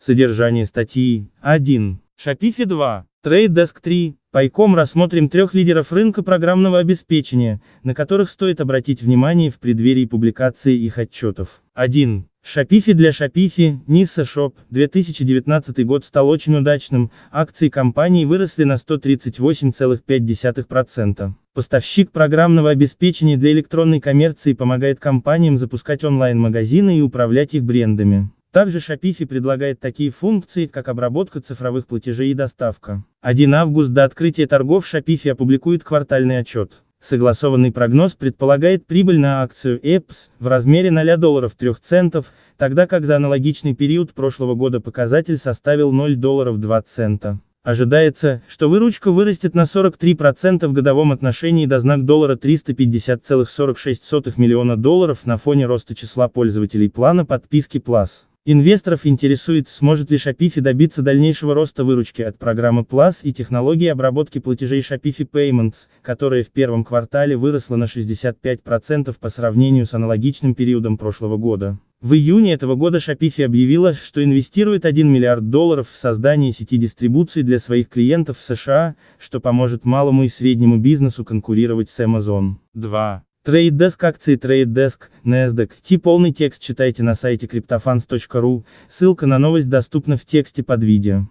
Содержание статьи 1. Shopify 2. TradeDesk 3. Пайком рассмотрим трех лидеров рынка программного обеспечения, на которых стоит обратить внимание в преддверии публикации их отчетов. 1. Шапифи для Шапифи, Ниса Шоп, 2019 год стал очень удачным, акции компании выросли на 138,5%. Поставщик программного обеспечения для электронной коммерции помогает компаниям запускать онлайн-магазины и управлять их брендами. Также Shopify предлагает такие функции, как обработка цифровых платежей и доставка. 1 август до открытия торгов Shopify опубликует квартальный отчет. Согласованный прогноз предполагает прибыль на акцию EPS в размере 0 долларов 3 центов, тогда как за аналогичный период прошлого года показатель составил 0 долларов 2 цента. Ожидается, что выручка вырастет на 43% в годовом отношении до знак доллара 350,46 миллиона долларов на фоне роста числа пользователей плана подписки Plus. Инвесторов интересует, сможет ли Shopify добиться дальнейшего роста выручки от программы Plus и технологии обработки платежей Shopify Payments, которая в первом квартале выросла на 65% по сравнению с аналогичным периодом прошлого года. В июне этого года Shopify объявила, что инвестирует 1 миллиард долларов в создание сети дистрибуции для своих клиентов в США, что поможет малому и среднему бизнесу конкурировать с Amazon. 2. Трейддеск акции Трейддеск, NASDAQ, Ти полный текст читайте на сайте cryptofans.ru, ссылка на новость доступна в тексте под видео.